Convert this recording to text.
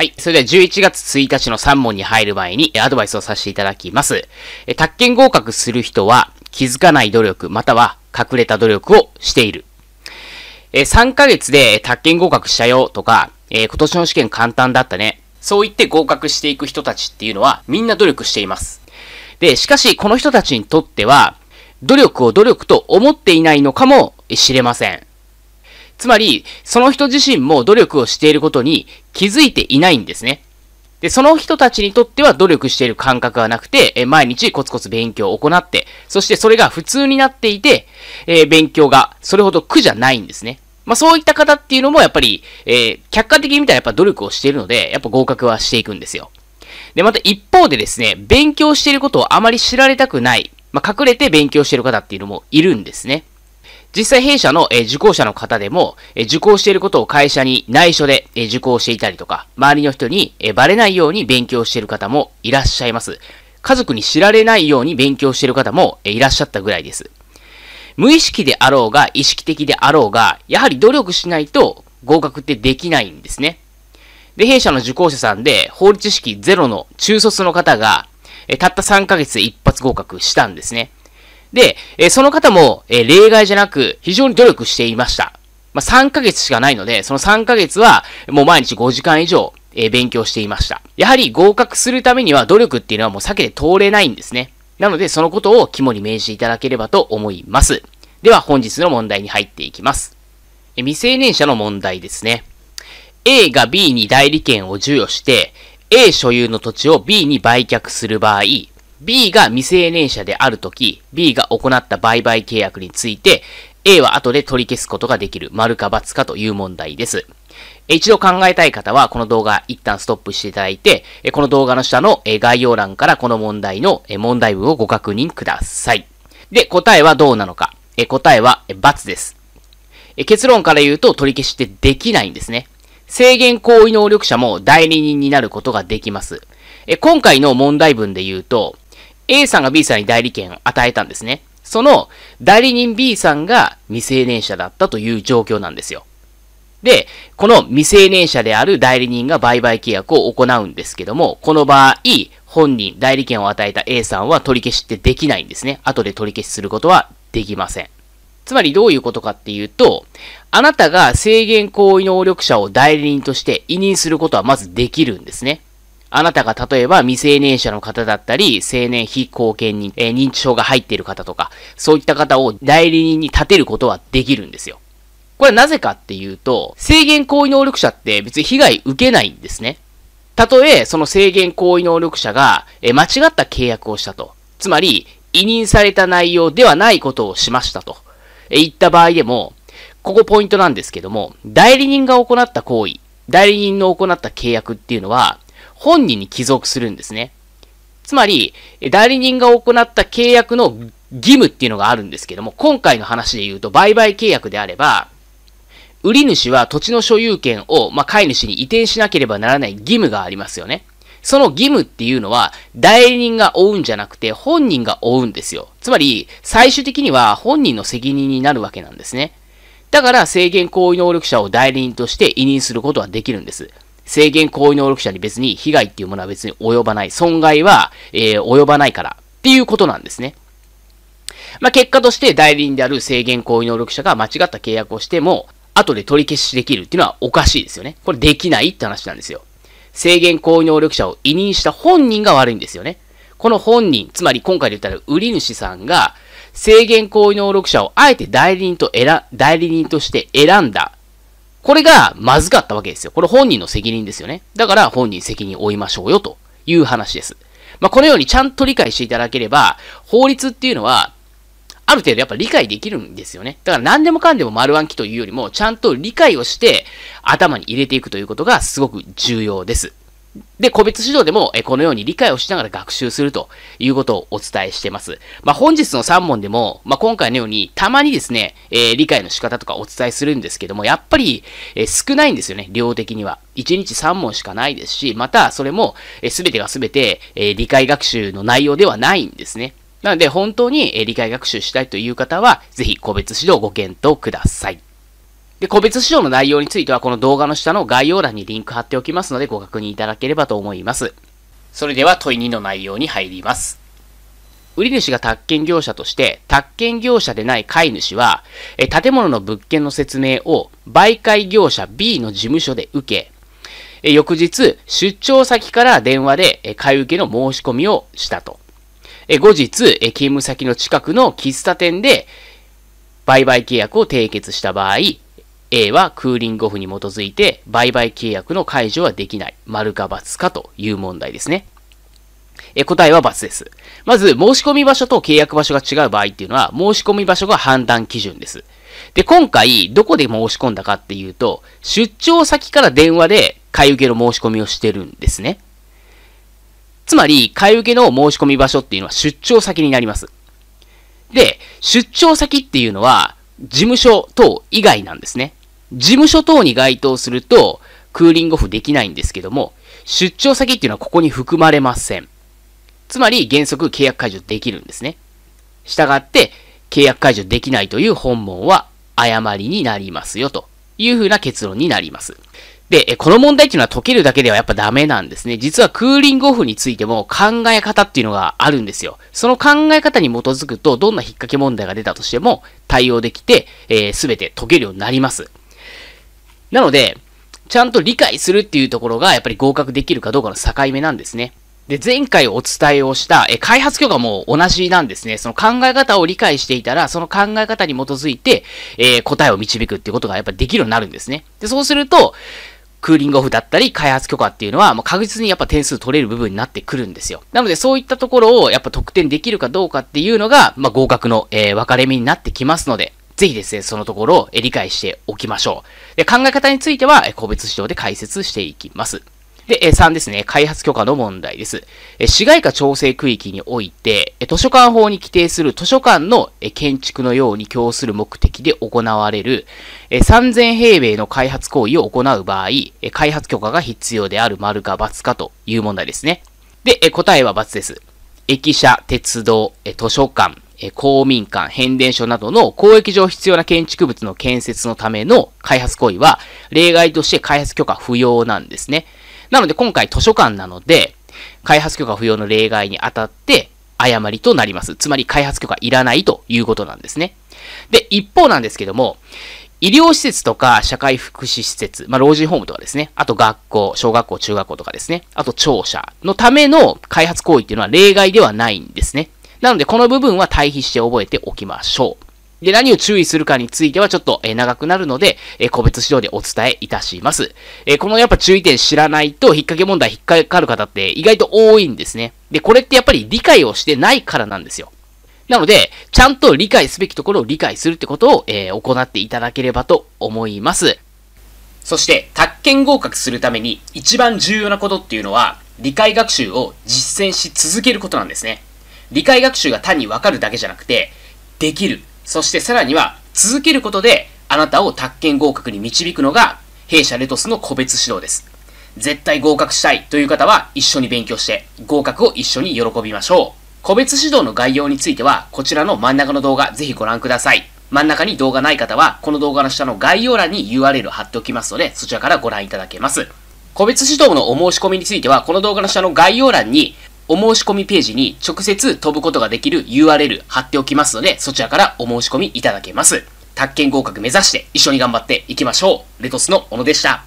はい。それでは11月1日の3問に入る前にアドバイスをさせていただきます。え、宅建合格する人は気づかない努力または隠れた努力をしている。え、3ヶ月で宅建合格したよとか、えー、今年の試験簡単だったね。そう言って合格していく人たちっていうのはみんな努力しています。で、しかしこの人たちにとっては努力を努力と思っていないのかもしれません。つまり、その人自身も努力をしていることに気づいていないんですね。で、その人たちにとっては努力している感覚はなくて、え毎日コツコツ勉強を行って、そしてそれが普通になっていて、えー、勉強がそれほど苦じゃないんですね。まあそういった方っていうのもやっぱり、えー、客観的に見たらやっぱ努力をしているので、やっぱ合格はしていくんですよ。で、また一方でですね、勉強していることをあまり知られたくない、まあ隠れて勉強している方っていうのもいるんですね。実際弊社の、え受講者の方でも、え受講していることを会社に内緒で、え受講していたりとか、周りの人に、えバレないように勉強している方もいらっしゃいます。家族に知られないように勉強している方も、いらっしゃったぐらいです。無意識であろうが、意識的であろうが、やはり努力しないと合格ってできないんですね。で、弊社の受講者さんで、法律知識ゼロの中卒の方が、えたった3ヶ月で一発合格したんですね。で、えその方も、え例外じゃなく、非常に努力していました。まあ、3ヶ月しかないので、その3ヶ月は、もう毎日5時間以上、えー、勉強していました。やはり合格するためには努力っていうのはもう避けて通れないんですね。なので、そのことを肝に銘じていただければと思います。では、本日の問題に入っていきます。え未成年者の問題ですね。A が B に代理権を授与して、A 所有の土地を B に売却する場合、B が未成年者であるとき、B が行った売買契約について、A は後で取り消すことができる、丸か×かという問題です。一度考えたい方は、この動画一旦ストップしていただいて、この動画の下の概要欄からこの問題の問題文をご確認ください。で、答えはどうなのか。答えは×です。結論から言うと取り消しってできないんですね。制限行為能力者も代理人になることができます。今回の問題文で言うと、A さんが B さんに代理権を与えたんですね。その代理人 B さんが未成年者だったという状況なんですよ。で、この未成年者である代理人が売買契約を行うんですけども、この場合、本人、代理権を与えた A さんは取り消しってできないんですね。後で取り消しすることはできません。つまりどういうことかっていうと、あなたが制限行為能力者を代理人として委任することはまずできるんですね。あなたが例えば未成年者の方だったり、青年非貢献人、えー、認知症が入っている方とか、そういった方を代理人に立てることはできるんですよ。これはなぜかっていうと、制限行為能力者って別に被害受けないんですね。たとえ、その制限行為能力者が、えー、間違った契約をしたと。つまり、委任された内容ではないことをしましたと。えー、言った場合でも、ここポイントなんですけども、代理人が行った行為、代理人の行った契約っていうのは、本人に帰属するんですね。つまり、代理人が行った契約の義務っていうのがあるんですけども、今回の話で言うと、売買契約であれば、売り主は土地の所有権を、まあ、飼い主に移転しなければならない義務がありますよね。その義務っていうのは、代理人が負うんじゃなくて、本人が負うんですよ。つまり、最終的には本人の責任になるわけなんですね。だから、制限行為能力者を代理人として委任することはできるんです。制限行為能力者に別に被害っていうものは別に及ばない。損害は、えー、及ばないからっていうことなんですね。まあ、結果として代理人である制限行為能力者が間違った契約をしても、後で取り消しできるっていうのはおかしいですよね。これできないって話なんですよ。制限行為能力者を委任した本人が悪いんですよね。この本人、つまり今回で言ったら売り主さんが、制限行為能力者をあえて代理人と選、代理人として選んだこれがまずかったわけですよ。これ本人の責任ですよね。だから本人責任を負いましょうよという話です。まあ、このようにちゃんと理解していただければ、法律っていうのは、ある程度やっぱ理解できるんですよね。だから何でもかんでも丸暗記というよりも、ちゃんと理解をして頭に入れていくということがすごく重要です。で、個別指導でも、えこのように理解をしながら学習するということをお伝えしています。まあ、本日の3問でも、まあ、今回のように、たまにですね、えー、理解の仕方とかお伝えするんですけども、やっぱり、えー、少ないんですよね、量的には。1日3問しかないですし、また、それも、えー、全てが全て、え理解学習の内容ではないんですね。なので、本当に、え理解学習したいという方は、ぜひ、個別指導をご検討ください。で、個別指導の内容についてはこの動画の下の概要欄にリンク貼っておきますのでご確認いただければと思います。それでは問い2の内容に入ります。売り主が宅建業者として、宅建業者でない買い主は、え建物の物件の説明を媒介業者 B の事務所で受け、え翌日、出張先から電話でえ買い受けの申し込みをしたと。え後日え、勤務先の近くの喫茶店で売買契約を締結した場合、A はクーリングオフに基づいて売買契約の解除はできない。丸か×かという問題ですね。え、答えは×です。まず、申し込み場所と契約場所が違う場合っていうのは、申し込み場所が判断基準です。で、今回、どこで申し込んだかっていうと、出張先から電話で買い受けの申し込みをしてるんですね。つまり、買い受けの申し込み場所っていうのは出張先になります。で、出張先っていうのは、事務所等以外なんですね。事務所等に該当すると、クーリングオフできないんですけども、出張先っていうのはここに含まれません。つまり原則契約解除できるんですね。したがって、契約解除できないという本文は誤りになりますよというふうな結論になります。で、この問題っていうのは解けるだけではやっぱダメなんですね。実はクーリングオフについても考え方っていうのがあるんですよ。その考え方に基づくと、どんな引っ掛け問題が出たとしても対応できて、す、えー、べ、て解けるようになります。なので、ちゃんと理解するっていうところが、やっぱり合格できるかどうかの境目なんですね。で、前回お伝えをした、え、開発許可も同じなんですね。その考え方を理解していたら、その考え方に基づいて、えー、答えを導くっていうことがやっぱできるようになるんですね。で、そうすると、クーリングオフだったり、開発許可っていうのは、もう確実にやっぱ点数取れる部分になってくるんですよ。なので、そういったところをやっぱ得点できるかどうかっていうのが、まあ、合格の、えー、分かれ目になってきますので、ぜひですね、そのところを理解しておきましょう。で、考え方については、個別指導で解説していきます。で、3ですね、開発許可の問題です。市街化調整区域において、図書館法に規定する図書館の建築のように供する目的で行われる、3000平米の開発行為を行う場合、開発許可が必要である丸か×かという問題ですね。で、答えは×です。駅舎、鉄道、図書館、え公民館、変電所などの公益上必要な建築物の建設のための開発行為は、例外として開発許可不要なんですね。なので今回図書館なので、開発許可不要の例外にあたって、誤りとなります。つまり開発許可いらないということなんですね。で、一方なんですけども、医療施設とか社会福祉施設、まあ、老人ホームとかですね、あと学校、小学校、中学校とかですね、あと庁舎のための開発行為っていうのは例外ではないんですね。なので、この部分は対比して覚えておきましょう。で、何を注意するかについてはちょっと、え長くなるので、え個別指導でお伝えいたします。えこのやっぱ注意点知らないと、引っ掛け問題引っかかる方って意外と多いんですね。で、これってやっぱり理解をしてないからなんですよ。なので、ちゃんと理解すべきところを理解するってことを、えー、行っていただければと思います。そして、宅建合格するために一番重要なことっていうのは、理解学習を実践し続けることなんですね。理解学習が単にわかるだけじゃなくて、できる。そしてさらには、続けることで、あなたを宅建合格に導くのが、弊社レトスの個別指導です。絶対合格したいという方は、一緒に勉強して、合格を一緒に喜びましょう。個別指導の概要については、こちらの真ん中の動画、ぜひご覧ください。真ん中に動画ない方は、この動画の下の概要欄に URL 貼っておきますので、そちらからご覧いただけます。個別指導のお申し込みについては、この動画の下の概要欄にお申し込みページに直接飛ぶことができる URL 貼っておきますので、そちらからお申し込みいただけます。宅建合格目指して一緒に頑張っていきましょう。レトスの小野でした。